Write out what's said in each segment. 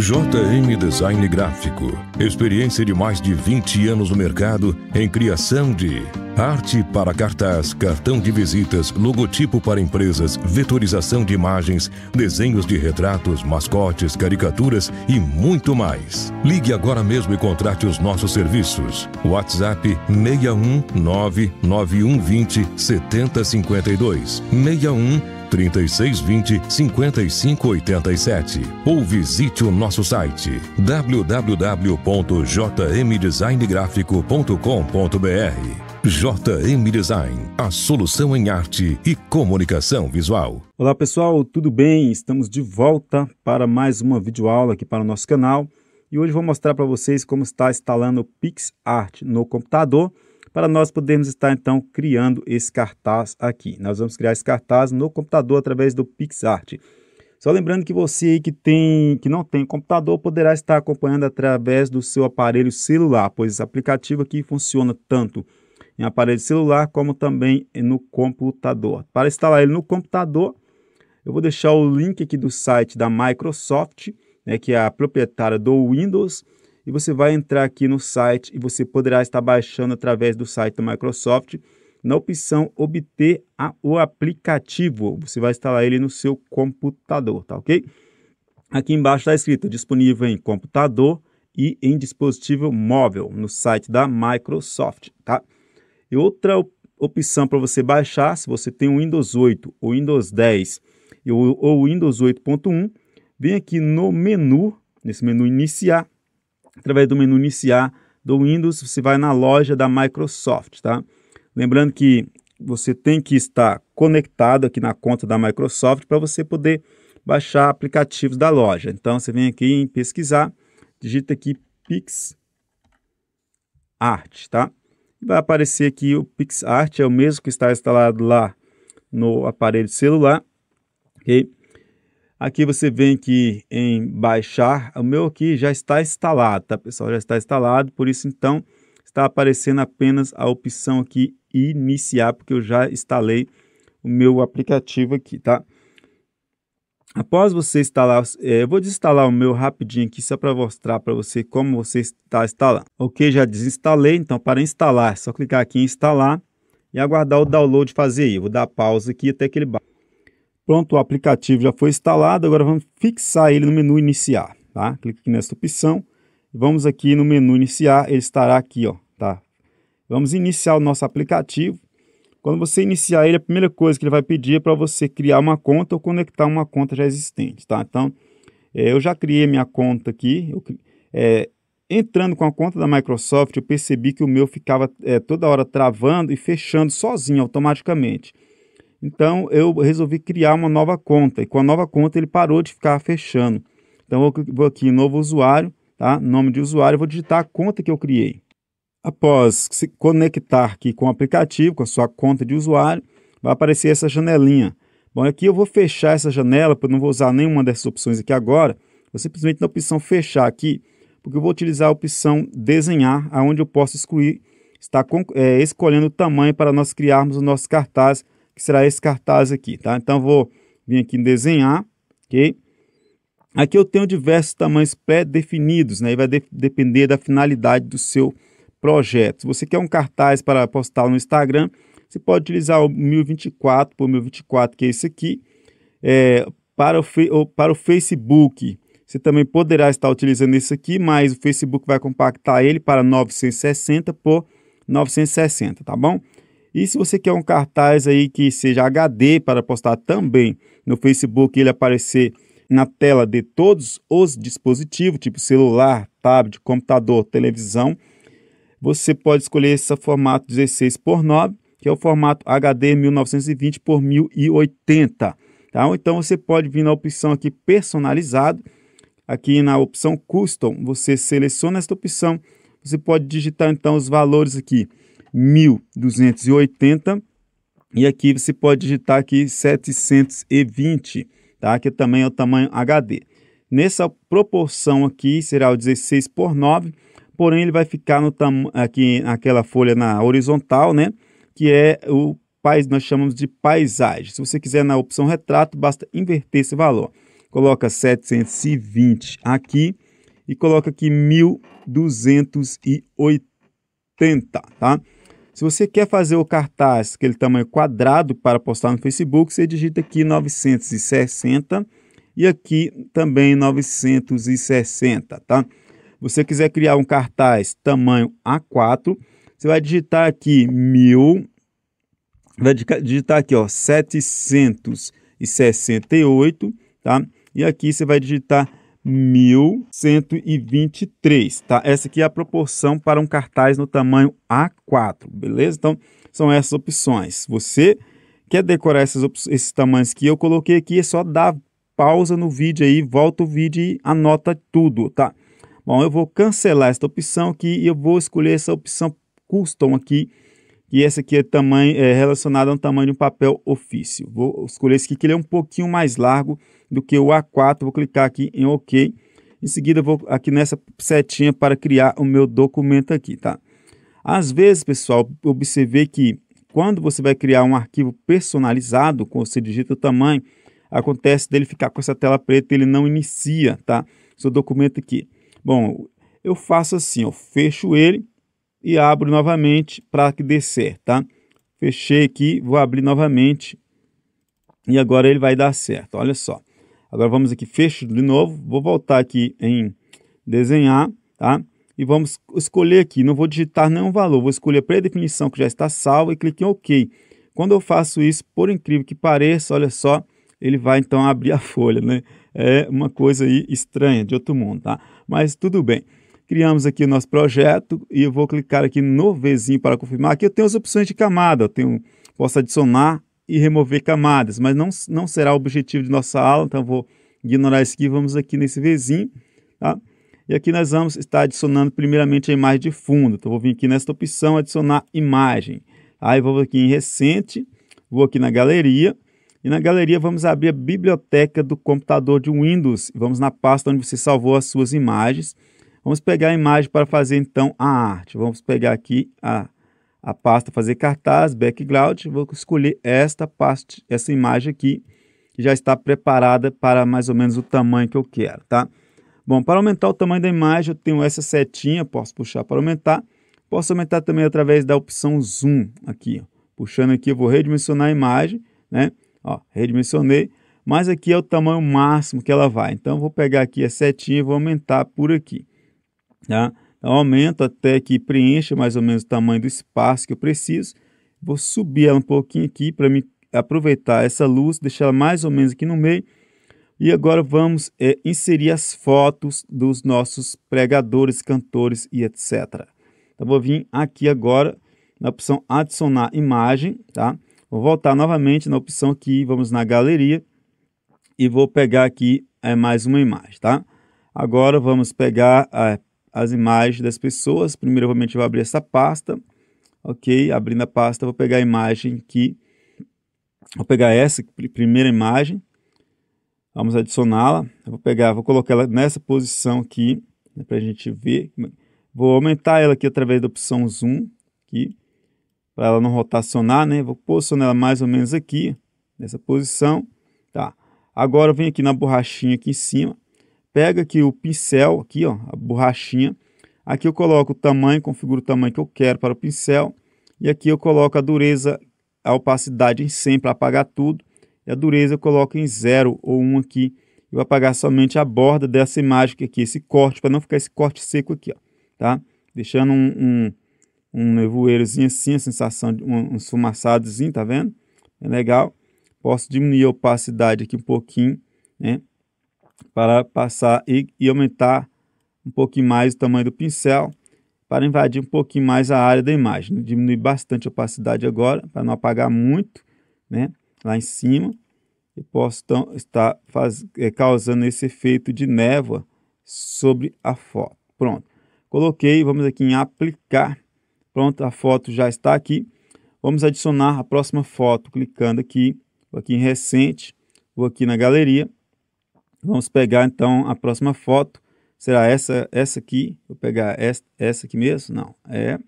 JM Design Gráfico. Experiência de mais de 20 anos no mercado em criação de arte para cartaz, cartão de visitas, logotipo para empresas, vetorização de imagens, desenhos de retratos, mascotes, caricaturas e muito mais. Ligue agora mesmo e contrate os nossos serviços. WhatsApp 619 9120 7052 61 3620 5587 ou visite o nosso site www.jmdesigngrafico.com.br. JM Design, a solução em arte e comunicação visual. Olá pessoal, tudo bem? Estamos de volta para mais uma videoaula aqui para o nosso canal e hoje vou mostrar para vocês como está instalando o PixArt no computador para nós podermos estar então criando esse cartaz aqui. Nós vamos criar esse cartaz no computador através do PixArt. Só lembrando que você que, tem, que não tem computador poderá estar acompanhando através do seu aparelho celular, pois esse aplicativo aqui funciona tanto em aparelho celular como também no computador. Para instalar ele no computador, eu vou deixar o link aqui do site da Microsoft, né, que é a proprietária do Windows, e você vai entrar aqui no site e você poderá estar baixando através do site da Microsoft na opção obter a, o aplicativo. Você vai instalar ele no seu computador, tá ok? Aqui embaixo está escrito disponível em computador e em dispositivo móvel no site da Microsoft, tá? E outra opção para você baixar, se você tem o Windows 8 ou Windows 10 ou, ou Windows 8.1, vem aqui no menu, nesse menu iniciar, através do menu iniciar do Windows, você vai na loja da Microsoft, tá? Lembrando que você tem que estar conectado aqui na conta da Microsoft para você poder baixar aplicativos da loja. Então você vem aqui em pesquisar, digita aqui PixArt, tá? vai aparecer aqui o PixArt, é o mesmo que está instalado lá no aparelho celular, ok? Aqui você vem aqui em baixar, o meu aqui já está instalado, tá pessoal? Já está instalado, por isso então está aparecendo apenas a opção aqui iniciar, porque eu já instalei o meu aplicativo aqui, tá? Após você instalar, é, eu vou desinstalar o meu rapidinho aqui só para mostrar para você como você está instalando. Ok, já desinstalei, então para instalar é só clicar aqui em instalar e aguardar o download fazer aí. Eu vou dar pausa aqui até que ele baixe. Pronto, o aplicativo já foi instalado, agora vamos fixar ele no menu iniciar, tá? Clique aqui nessa opção, vamos aqui no menu iniciar, ele estará aqui, ó, tá? Vamos iniciar o nosso aplicativo. Quando você iniciar ele, a primeira coisa que ele vai pedir é para você criar uma conta ou conectar uma conta já existente, tá? Então, é, eu já criei minha conta aqui, eu, é, entrando com a conta da Microsoft, eu percebi que o meu ficava é, toda hora travando e fechando sozinho automaticamente. Então eu resolvi criar uma nova conta e com a nova conta ele parou de ficar fechando. Então eu vou aqui em novo usuário, tá? Nome de usuário, vou digitar a conta que eu criei. Após se conectar aqui com o aplicativo, com a sua conta de usuário, vai aparecer essa janelinha. Bom, aqui eu vou fechar essa janela, porque eu não vou usar nenhuma dessas opções aqui agora. Vou simplesmente na opção fechar aqui, porque eu vou utilizar a opção desenhar, aonde eu posso excluir, está é, eh, escolhendo o tamanho para nós criarmos os nossos cartazes que será esse cartaz aqui, tá? Então, vou vir aqui em desenhar, ok? Aqui eu tenho diversos tamanhos pré-definidos, né? E vai de depender da finalidade do seu projeto. Se você quer um cartaz para postar no Instagram, você pode utilizar o 1024 por 1024, que é esse aqui. É, para, o para o Facebook, você também poderá estar utilizando esse aqui, mas o Facebook vai compactar ele para 960 por 960, tá bom? E se você quer um cartaz aí que seja HD para postar também no Facebook, ele aparecer na tela de todos os dispositivos, tipo celular, tablet, computador, televisão, você pode escolher esse formato 16 por 9, que é o formato HD 1920 por 1080. Tá? Ou então você pode vir na opção aqui personalizado, aqui na opção custom, você seleciona esta opção, você pode digitar então os valores aqui. 1280 e aqui você pode digitar aqui 720, tá? Que também é o tamanho HD. Nessa proporção aqui será o 16 por 9, porém ele vai ficar no aqui naquela folha na horizontal, né? Que é o pais nós chamamos de paisagem. Se você quiser na opção retrato, basta inverter esse valor. Coloca 720 aqui e coloca aqui 1280, tá? Se você quer fazer o cartaz, aquele tamanho quadrado para postar no Facebook, você digita aqui 960 e aqui também 960, tá? Você quiser criar um cartaz tamanho A4, você vai digitar aqui 1000 vai digitar aqui, ó, 768, tá? E aqui você vai digitar 1123, tá? Essa aqui é a proporção para um cartaz no tamanho A4, beleza? Então, são essas opções. Você quer decorar esses tamanhos que eu coloquei aqui, é só dar pausa no vídeo aí, volta o vídeo e anota tudo, tá? Bom, eu vou cancelar esta opção aqui e eu vou escolher essa opção custom aqui, e essa aqui é, tamanho, é relacionada ao tamanho de um papel ofício. Vou escolher esse aqui, que ele é um pouquinho mais largo do que o A4. Vou clicar aqui em OK. Em seguida, vou aqui nessa setinha para criar o meu documento aqui, tá? Às vezes, pessoal, observei que quando você vai criar um arquivo personalizado, com você digita o tamanho, acontece dele ficar com essa tela preta, ele não inicia, tá? Seu documento aqui. Bom, eu faço assim, eu fecho ele, e abro novamente para que dê certo, tá? Fechei aqui, vou abrir novamente e agora ele vai dar certo, olha só. Agora vamos aqui, fecho de novo, vou voltar aqui em desenhar, tá? E vamos escolher aqui, não vou digitar nenhum valor, vou escolher a pré-definição que já está salva e clique em OK. Quando eu faço isso, por incrível que pareça, olha só, ele vai então abrir a folha, né? É uma coisa aí estranha, de outro mundo, tá? Mas tudo bem. Criamos aqui o nosso projeto e eu vou clicar aqui no Vzinho para confirmar. Aqui eu tenho as opções de camada, eu tenho, posso adicionar e remover camadas, mas não, não será o objetivo de nossa aula, então vou ignorar isso aqui, vamos aqui nesse Vzinho, tá? E aqui nós vamos estar adicionando primeiramente a imagem de fundo, então vou vir aqui nesta opção, adicionar imagem. Aí vou aqui em recente, vou aqui na galeria, e na galeria vamos abrir a biblioteca do computador de Windows, vamos na pasta onde você salvou as suas imagens, Vamos pegar a imagem para fazer então a arte. Vamos pegar aqui a, a pasta fazer cartaz, background. Vou escolher esta parte, essa imagem aqui, que já está preparada para mais ou menos o tamanho que eu quero, tá? Bom, para aumentar o tamanho da imagem, eu tenho essa setinha, posso puxar para aumentar. Posso aumentar também através da opção zoom aqui. Ó. Puxando aqui, eu vou redimensionar a imagem, né? Ó, redimensionei, mas aqui é o tamanho máximo que ela vai. Então, eu vou pegar aqui a setinha e vou aumentar por aqui. Tá? Eu aumento até que preencha mais ou menos o tamanho do espaço que eu preciso. Vou subir ela um pouquinho aqui para me aproveitar essa luz, deixar ela mais ou menos aqui no meio. E agora vamos é, inserir as fotos dos nossos pregadores, cantores e etc. Então, vou vir aqui agora na opção adicionar imagem, tá? Vou voltar novamente na opção aqui, vamos na galeria e vou pegar aqui é, mais uma imagem, tá? Agora vamos pegar é, as imagens das pessoas. Primeiro, obviamente, eu vou abrir essa pasta, ok? Abrindo a pasta, vou pegar a imagem que... Vou pegar essa primeira imagem, vamos adicioná-la. Vou pegar, vou colocar ela nessa posição aqui, né, para a gente ver. Vou aumentar ela aqui através da opção zoom, aqui, para ela não rotacionar, né? Vou posicionar ela mais ou menos aqui, nessa posição. Tá. Agora eu venho aqui na borrachinha aqui em cima, pega aqui o pincel, aqui ó, a borrachinha, aqui eu coloco o tamanho, configuro o tamanho que eu quero para o pincel, e aqui eu coloco a dureza, a opacidade em 100 para apagar tudo, e a dureza eu coloco em 0 ou 1 aqui, eu vou apagar somente a borda dessa imagem aqui, esse corte, para não ficar esse corte seco aqui, ó, tá? Deixando um, um, um nevoeirozinho assim, a sensação de um, um tá vendo? É legal. Posso diminuir a opacidade aqui um pouquinho, né? para passar e, e aumentar um pouquinho mais o tamanho do pincel para invadir um pouquinho mais a área da imagem. Diminuir bastante a opacidade agora, para não apagar muito, né? Lá em cima. e posso então, estar faz, é, causando esse efeito de névoa sobre a foto. Pronto. Coloquei, vamos aqui em aplicar. Pronto, a foto já está aqui. Vamos adicionar a próxima foto, clicando aqui. Vou aqui em recente, vou aqui na galeria. Vamos pegar então a próxima foto. Será essa essa aqui? Vou pegar essa, essa aqui mesmo? Não, é.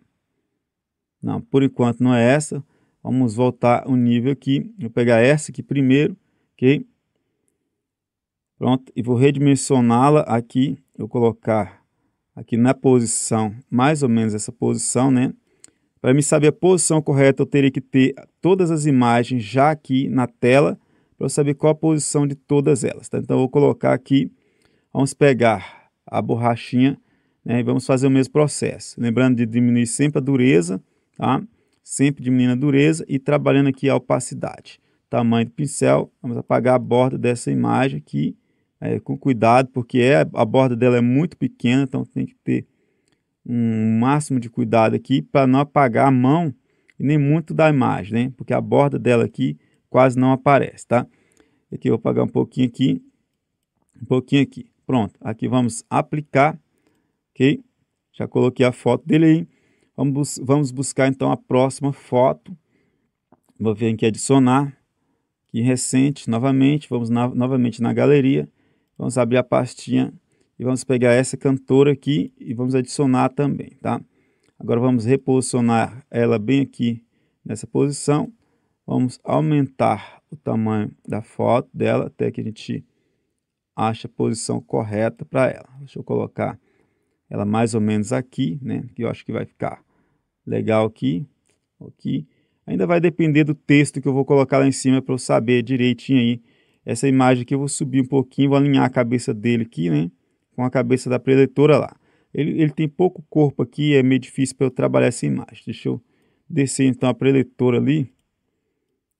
Não, por enquanto não é essa. Vamos voltar o um nível aqui. Vou pegar essa aqui primeiro, ok? Pronto, e vou redimensioná-la aqui. Eu colocar aqui na posição, mais ou menos essa posição, né? Para me saber a posição correta, eu teria que ter todas as imagens já aqui na tela para eu saber qual a posição de todas elas. Tá? Então, eu vou colocar aqui, vamos pegar a borrachinha né, e vamos fazer o mesmo processo. Lembrando de diminuir sempre a dureza, tá? sempre diminuindo a dureza e trabalhando aqui a opacidade. Tamanho do pincel, vamos apagar a borda dessa imagem aqui, é, com cuidado, porque é, a borda dela é muito pequena, então tem que ter um máximo de cuidado aqui para não apagar a mão e nem muito da imagem, né? Porque a borda dela aqui quase não aparece, tá? Aqui eu vou pagar um pouquinho aqui, um pouquinho aqui. Pronto, aqui vamos aplicar, ok? Já coloquei a foto dele aí. Vamos, vamos buscar então a próxima foto. Vou vir aqui adicionar, aqui recente, novamente. Vamos na, novamente na galeria. Vamos abrir a pastinha e vamos pegar essa cantora aqui e vamos adicionar também, tá? Agora vamos reposicionar ela bem aqui nessa posição Vamos aumentar o tamanho da foto dela até que a gente ache a posição correta para ela. Deixa eu colocar ela mais ou menos aqui, né? Que eu acho que vai ficar legal aqui, aqui. Ainda vai depender do texto que eu vou colocar lá em cima para eu saber direitinho aí. Essa imagem aqui eu vou subir um pouquinho, vou alinhar a cabeça dele aqui, né? Com a cabeça da preletora lá. Ele, ele tem pouco corpo aqui, é meio difícil para eu trabalhar essa imagem. Deixa eu descer então a preletora ali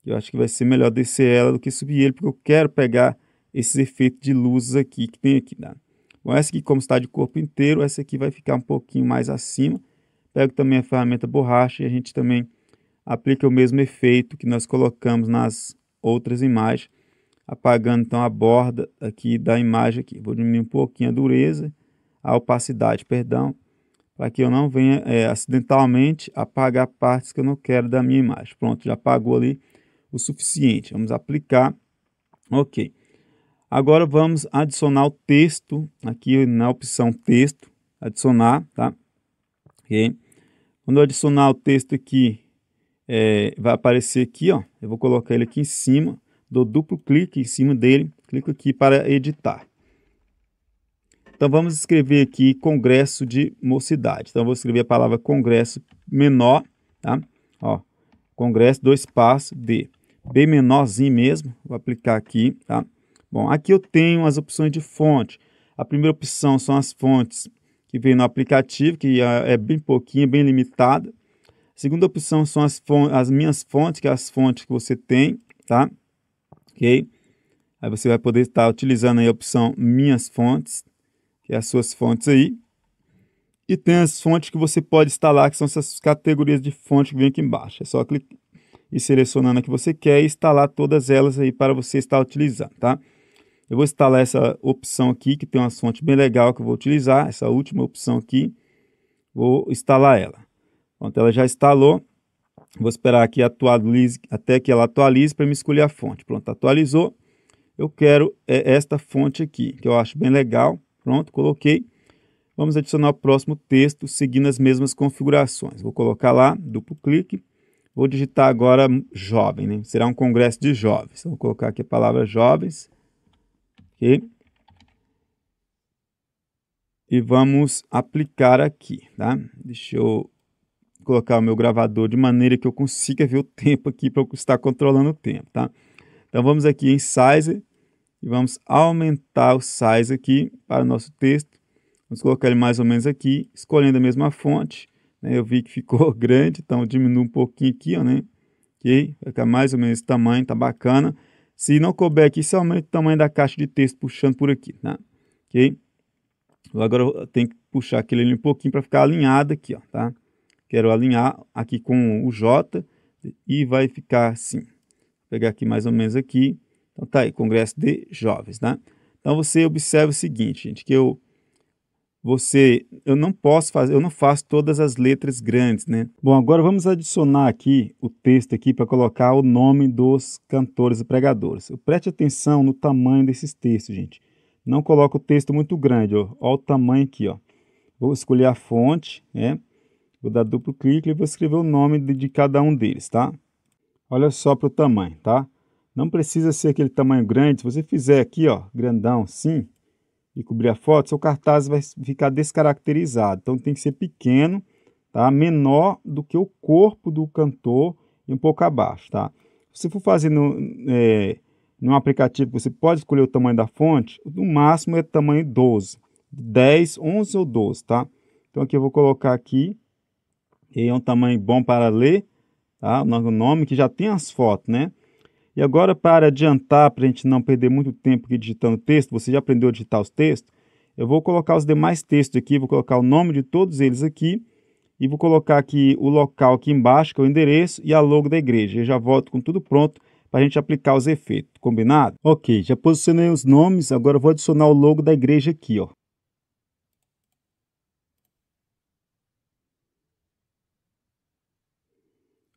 eu acho que vai ser melhor descer ela do que subir ele, porque eu quero pegar esses efeitos de luzes aqui que tem aqui. Tá? Bom, essa aqui como está de corpo inteiro, essa aqui vai ficar um pouquinho mais acima. Pego também a ferramenta borracha e a gente também aplica o mesmo efeito que nós colocamos nas outras imagens, apagando então a borda aqui da imagem aqui. Vou diminuir um pouquinho a dureza, a opacidade, perdão, para que eu não venha é, acidentalmente apagar partes que eu não quero da minha imagem. Pronto, já apagou ali o suficiente. Vamos aplicar. Ok. Agora vamos adicionar o texto aqui na opção texto, adicionar, tá? Ok. Quando eu adicionar o texto aqui, é, vai aparecer aqui, ó. Eu vou colocar ele aqui em cima, dou duplo clique em cima dele, clico aqui para editar. Então vamos escrever aqui congresso de mocidade. Então vou escrever a palavra congresso menor, tá? Ó, congresso dois passos D bem menorzinho mesmo. Vou aplicar aqui, tá? Bom, aqui eu tenho as opções de fonte. A primeira opção são as fontes que vem no aplicativo, que é, é bem pouquinho, bem limitada. A segunda opção são as, fontes, as minhas fontes, que é as fontes que você tem, tá? Ok? Aí você vai poder estar utilizando a opção minhas fontes, que é as suas fontes aí. E tem as fontes que você pode instalar, que são essas categorias de fonte que vem aqui embaixo. É só clicar e selecionando a que você quer e instalar todas elas aí para você estar utilizando, tá? Eu vou instalar essa opção aqui, que tem uma fonte bem legal que eu vou utilizar, essa última opção aqui, vou instalar ela. Pronto, ela já instalou, vou esperar aqui atualize, até que ela atualize para me escolher a fonte. Pronto, atualizou, eu quero é, esta fonte aqui, que eu acho bem legal, pronto, coloquei. Vamos adicionar o próximo texto seguindo as mesmas configurações. Vou colocar lá, duplo clique, Vou digitar agora jovem, né? Será um congresso de jovens. Vou colocar aqui a palavra jovens. Ok? E vamos aplicar aqui, tá? Deixa eu colocar o meu gravador de maneira que eu consiga ver o tempo aqui para eu estar controlando o tempo, tá? Então vamos aqui em size e vamos aumentar o size aqui para o nosso texto. Vamos colocar ele mais ou menos aqui, escolhendo a mesma fonte né? Eu vi que ficou grande, então diminui um pouquinho aqui, ó, né? Ok? Vai ficar mais ou menos esse tamanho, tá bacana. Se não couber aqui, você aumenta o tamanho da caixa de texto puxando por aqui, tá? Ok? Então, agora eu tenho que puxar aquele ali um pouquinho para ficar alinhado aqui, ó, tá? Quero alinhar aqui com o J e vai ficar assim. Vou pegar aqui mais ou menos aqui. Então tá aí, Congresso de Jovens, tá? Então você observa o seguinte, gente, que eu você, eu não posso fazer, eu não faço todas as letras grandes, né? Bom, agora vamos adicionar aqui o texto aqui para colocar o nome dos cantores e pregadores. Preste atenção no tamanho desses textos, gente. Não coloca o texto muito grande, ó. Olha o tamanho aqui, ó. Vou escolher a fonte, né? Vou dar duplo clique e vou escrever o nome de cada um deles, tá? Olha só para o tamanho, tá? Não precisa ser aquele tamanho grande. Se você fizer aqui, ó, grandão, sim, e cobrir a foto, seu cartaz vai ficar descaracterizado. Então tem que ser pequeno, tá? menor do que o corpo do cantor e um pouco abaixo. Tá? Se for fazer no, é, num aplicativo, você pode escolher o tamanho da fonte, o máximo é tamanho 12, 10, 11 ou 12. Tá? Então aqui eu vou colocar aqui, é um tamanho bom para ler, tá? o nome que já tem as fotos, né? E agora, para adiantar, para a gente não perder muito tempo aqui digitando texto, você já aprendeu a digitar os textos? Eu vou colocar os demais textos aqui, vou colocar o nome de todos eles aqui e vou colocar aqui o local aqui embaixo, que é o endereço e a logo da igreja. Eu já volto com tudo pronto para a gente aplicar os efeitos, combinado? Ok, já posicionei os nomes, agora vou adicionar o logo da igreja aqui, ó.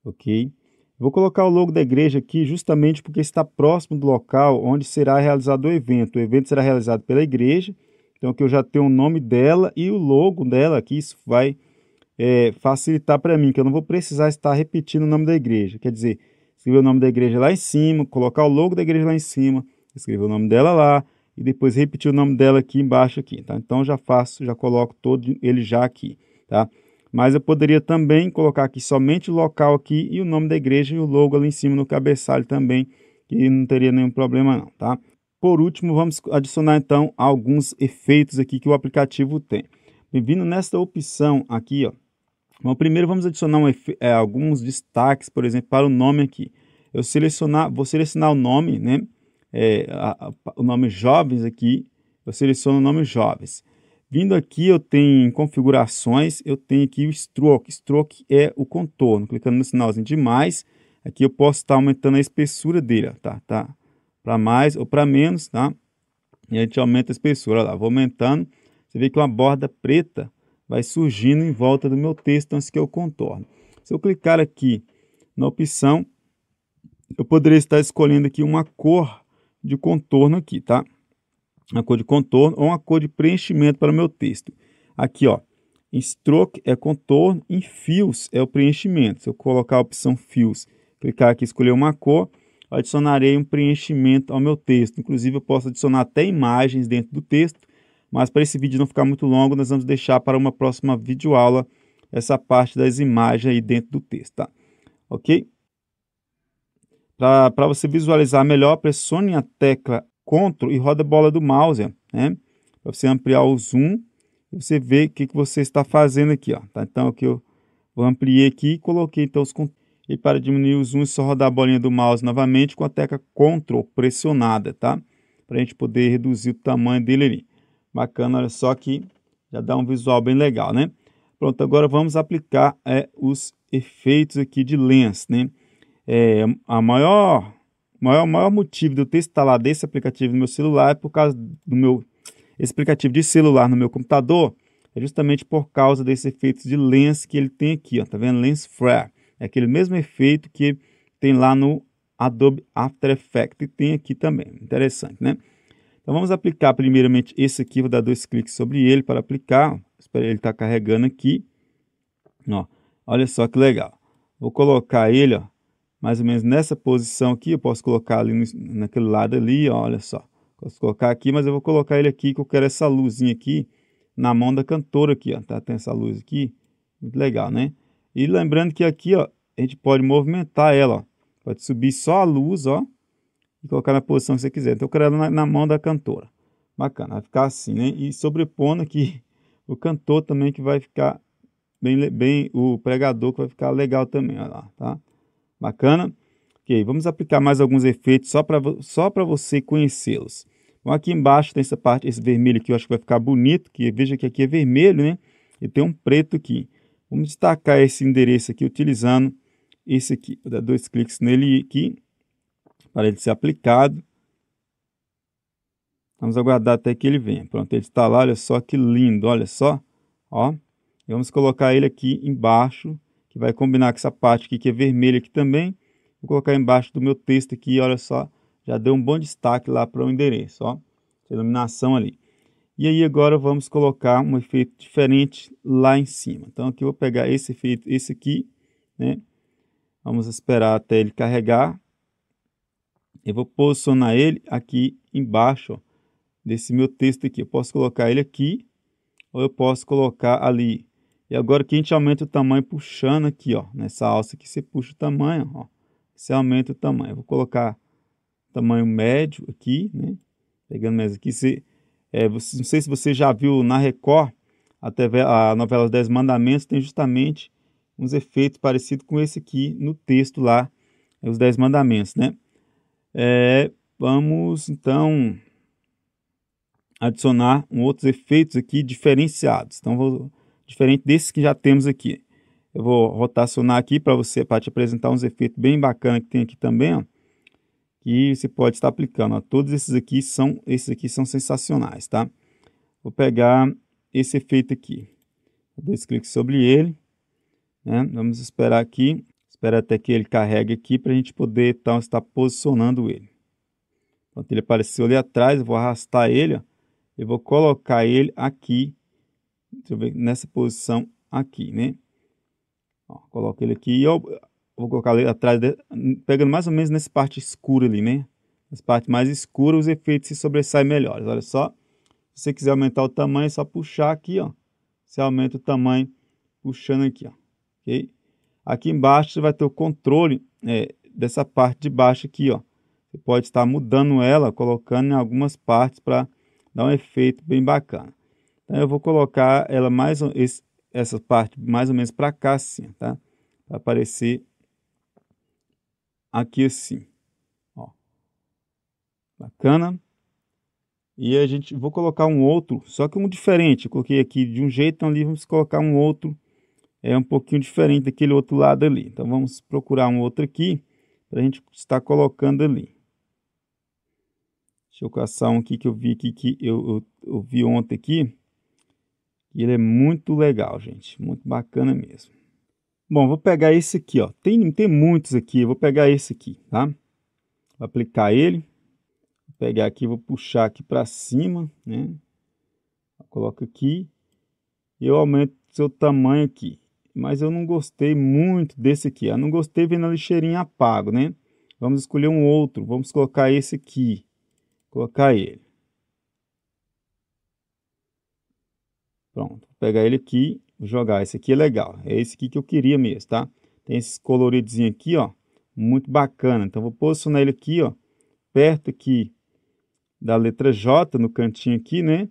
Ok. Vou colocar o logo da igreja aqui justamente porque está próximo do local onde será realizado o evento. O evento será realizado pela igreja, então aqui eu já tenho o nome dela e o logo dela aqui, isso vai é, facilitar para mim, que eu não vou precisar estar repetindo o nome da igreja. Quer dizer, escrever o nome da igreja lá em cima, colocar o logo da igreja lá em cima, escrever o nome dela lá e depois repetir o nome dela aqui embaixo aqui, tá? Então já faço, já coloco todo ele já aqui, tá? mas eu poderia também colocar aqui somente o local aqui e o nome da igreja e o logo ali em cima no cabeçalho também, que não teria nenhum problema não, tá? Por último, vamos adicionar então alguns efeitos aqui que o aplicativo tem. vindo nesta opção aqui, ó, Bom, primeiro vamos adicionar um, é, alguns destaques, por exemplo, para o nome aqui. Eu selecionar, vou selecionar o nome, né? É, a, a, o nome jovens aqui, eu seleciono o nome jovens. Vindo aqui, eu tenho configurações, eu tenho aqui o stroke. Stroke é o contorno. Clicando no sinalzinho de mais, aqui eu posso estar tá aumentando a espessura dele, ó, tá? tá para mais ou para menos, tá? E a gente aumenta a espessura, olha lá, vou aumentando. Você vê que uma borda preta vai surgindo em volta do meu texto, então esse aqui é o contorno. Se eu clicar aqui na opção, eu poderia estar escolhendo aqui uma cor de contorno aqui, tá? uma cor de contorno ou uma cor de preenchimento para o meu texto. Aqui, ó, em stroke é contorno, em fios é o preenchimento. Se eu colocar a opção fios, clicar aqui escolher uma cor, adicionarei um preenchimento ao meu texto. Inclusive, eu posso adicionar até imagens dentro do texto, mas para esse vídeo não ficar muito longo, nós vamos deixar para uma próxima videoaula essa parte das imagens aí dentro do texto, tá? Ok? Para você visualizar melhor, pressione a tecla CTRL e roda a bola do mouse, né? Para você ampliar o zoom você vê o que, que você está fazendo aqui, ó. Tá? Então, aqui eu vou ampliar aqui e coloquei então os E para diminuir o zoom, é só rodar a bolinha do mouse novamente com a tecla CTRL pressionada, tá? Para a gente poder reduzir o tamanho dele ali. Bacana, olha só que já dá um visual bem legal, né? Pronto, agora vamos aplicar é, os efeitos aqui de lens, né? É, a maior o maior, maior motivo de eu ter instalado esse aplicativo no meu celular é por causa do meu esse aplicativo de celular no meu computador é justamente por causa desse efeito de lens que ele tem aqui, ó, tá vendo? Lens flare. É aquele mesmo efeito que tem lá no Adobe After Effects e tem aqui também. Interessante, né? Então vamos aplicar primeiramente esse aqui, vou dar dois cliques sobre ele para aplicar. Espera, ele estar tá carregando aqui. Ó, olha só que legal. Vou colocar ele, ó, mais ou menos nessa posição aqui, eu posso colocar ali no, naquele lado ali, ó, olha só. Posso colocar aqui, mas eu vou colocar ele aqui, que eu quero essa luzinha aqui na mão da cantora aqui, ó, tá? Tem essa luz aqui, muito legal, né? E lembrando que aqui, ó, a gente pode movimentar ela, ó. Pode subir só a luz, ó, e colocar na posição que você quiser. Então eu quero ela na, na mão da cantora. Bacana, vai ficar assim, né? E sobrepondo aqui o cantor também que vai ficar bem, bem o pregador que vai ficar legal também, ó lá, tá? Bacana? Ok, vamos aplicar mais alguns efeitos só para só você conhecê-los. Bom, então, aqui embaixo tem essa parte, esse vermelho aqui, eu acho que vai ficar bonito, que veja que aqui é vermelho, né? E tem um preto aqui. Vamos destacar esse endereço aqui utilizando esse aqui. Vou dar dois cliques nele aqui para ele ser aplicado. Vamos aguardar até que ele venha. Pronto, ele está lá, olha só que lindo, olha só. Ó, e vamos colocar ele aqui embaixo que vai combinar com essa parte aqui que é vermelha aqui também. Vou colocar embaixo do meu texto aqui, olha só, já deu um bom destaque lá para o endereço, ó, iluminação ali. E aí agora vamos colocar um efeito diferente lá em cima. Então aqui eu vou pegar esse efeito, esse aqui, né? Vamos esperar até ele carregar. Eu vou posicionar ele aqui embaixo ó, desse meu texto aqui. Eu posso colocar ele aqui ou eu posso colocar ali e agora que a gente aumenta o tamanho puxando aqui, ó, nessa alça aqui você puxa o tamanho, ó. Você aumenta o tamanho. Eu vou colocar tamanho médio aqui, né? Pegando mesmo aqui, se é, você, não sei se você já viu na Record, a, TV, a novela Dez Mandamentos tem justamente uns efeitos parecidos com esse aqui no texto lá, é os Dez Mandamentos, né? É, vamos, então, adicionar um, outros efeitos aqui diferenciados. Então, vou diferente desses que já temos aqui. Eu vou rotacionar aqui para você, para te apresentar uns efeitos bem bacanas que tem aqui também, ó, que você pode estar aplicando. Ó. Todos esses aqui são, esses aqui são sensacionais, tá? Vou pegar esse efeito aqui. Vou dois cliques sobre ele, né? Vamos esperar aqui, espera até que ele carregue aqui para a gente poder então estar posicionando ele. Pronto, ele apareceu ali atrás, eu vou arrastar ele, ó, vou colocar ele aqui deixa eu ver, nessa posição aqui, né? Ó, coloco ele aqui, e vou colocar ele atrás, de, pegando mais ou menos nessa parte escura ali, né? Nessa parte mais escura, os efeitos se sobressaem melhores, olha só. Se você quiser aumentar o tamanho, é só puxar aqui, ó. Você aumenta o tamanho puxando aqui, ó. ok? Aqui embaixo você vai ter o controle é, dessa parte de baixo aqui, ó. Você pode estar mudando ela, colocando em algumas partes para dar um efeito bem bacana. Então, eu vou colocar ela mais esse, essa parte mais ou menos para cá, assim, tá? aparecer aqui assim. Ó. Bacana. E a gente vou colocar um outro, só que um diferente. Eu coloquei aqui de um jeito, então ali vamos colocar um outro é um pouquinho diferente daquele outro lado ali. Então vamos procurar um outro aqui para a gente estar colocando ali. Deixa eu caçar um aqui que eu vi aqui que eu, eu, eu vi ontem aqui. E ele é muito legal, gente. Muito bacana mesmo. Bom, vou pegar esse aqui, ó. Tem, tem muitos aqui. Eu vou pegar esse aqui, tá? Vou aplicar ele. Vou pegar aqui, vou puxar aqui para cima, né? Coloco aqui. E eu aumento seu tamanho aqui. Mas eu não gostei muito desse aqui. Eu não gostei vendo a lixeirinha apago, né? Vamos escolher um outro. Vamos colocar esse aqui. colocar ele. Pronto, vou pegar ele aqui, jogar. Esse aqui é legal, é esse aqui que eu queria mesmo, tá? Tem esses coloridinhos aqui, ó, muito bacana. Então, vou posicionar ele aqui, ó, perto aqui da letra J, no cantinho aqui, né?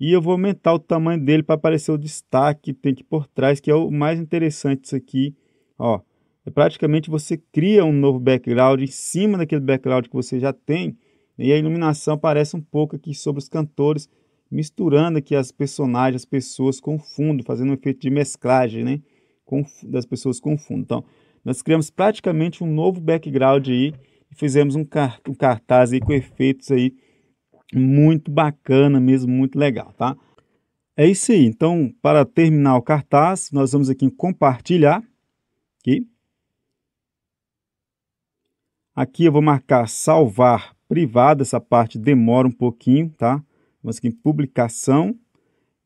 E eu vou aumentar o tamanho dele para aparecer o destaque que tem aqui por trás, que é o mais interessante isso aqui, ó. É praticamente você cria um novo background em cima daquele background que você já tem, e a iluminação aparece um pouco aqui sobre os cantores, misturando aqui as personagens, as pessoas com fundo, fazendo um efeito de mesclagem, né? Com, das pessoas com fundo. Então, nós criamos praticamente um novo background aí e fizemos um, car um cartaz aí com efeitos aí muito bacana mesmo, muito legal, tá? É isso aí. Então, para terminar o cartaz, nós vamos aqui em compartilhar, aqui. Aqui eu vou marcar salvar privado, essa parte demora um pouquinho, tá? vamos aqui em publicação,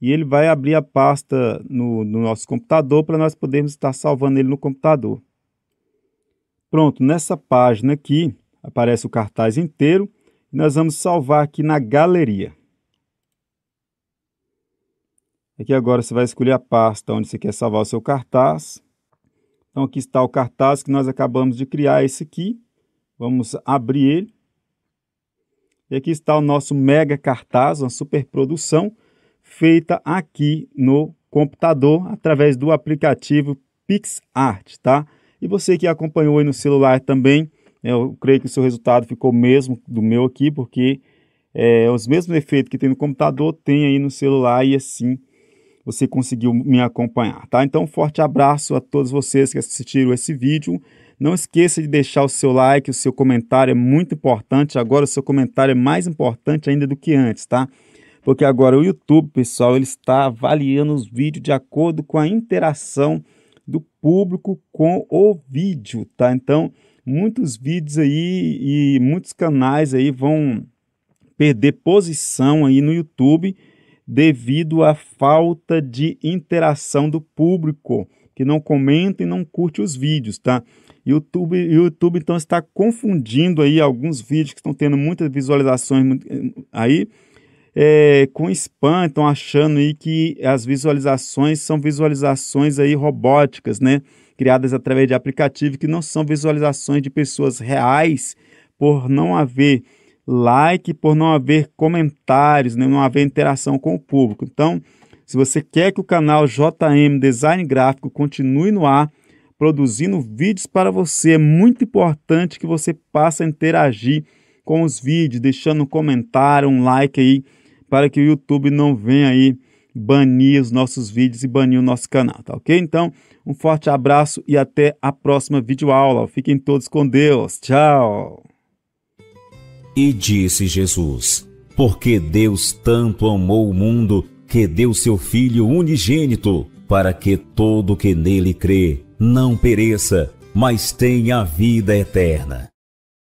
e ele vai abrir a pasta no, no nosso computador para nós podermos estar salvando ele no computador. Pronto, nessa página aqui aparece o cartaz inteiro e nós vamos salvar aqui na galeria. Aqui agora você vai escolher a pasta onde você quer salvar o seu cartaz. Então aqui está o cartaz que nós acabamos de criar, esse aqui. Vamos abrir ele. E aqui está o nosso mega cartaz, uma super produção feita aqui no computador através do aplicativo PixArt, tá? E você que acompanhou aí no celular também, né, eu creio que o seu resultado ficou o mesmo do meu aqui, porque é, os mesmos efeitos que tem no computador tem aí no celular e assim você conseguiu me acompanhar, tá? Então, um forte abraço a todos vocês que assistiram esse vídeo. Não esqueça de deixar o seu like, o seu comentário é muito importante. Agora o seu comentário é mais importante ainda do que antes, tá? Porque agora o YouTube, pessoal, ele está avaliando os vídeos de acordo com a interação do público com o vídeo, tá? Então, muitos vídeos aí e muitos canais aí vão perder posição aí no YouTube devido à falta de interação do público que não comenta e não curte os vídeos, tá? YouTube, YouTube então está confundindo aí alguns vídeos que estão tendo muitas visualizações aí é, com spam, estão achando aí que as visualizações são visualizações aí robóticas, né? Criadas através de aplicativo que não são visualizações de pessoas reais por não haver like, por não haver comentários, né? não haver interação com o público. Então, se você quer que o canal JM Design Gráfico continue no ar, produzindo vídeos para você. É muito importante que você passe a interagir com os vídeos, deixando um comentário, um like aí, para que o YouTube não venha aí banir os nossos vídeos e banir o nosso canal, tá ok? Então, um forte abraço e até a próxima videoaula. Fiquem todos com Deus. Tchau! E disse Jesus: Porque Deus tanto amou o mundo que deu seu Filho unigênito, para que todo que nele crê não pereça, mas tenha a vida eterna.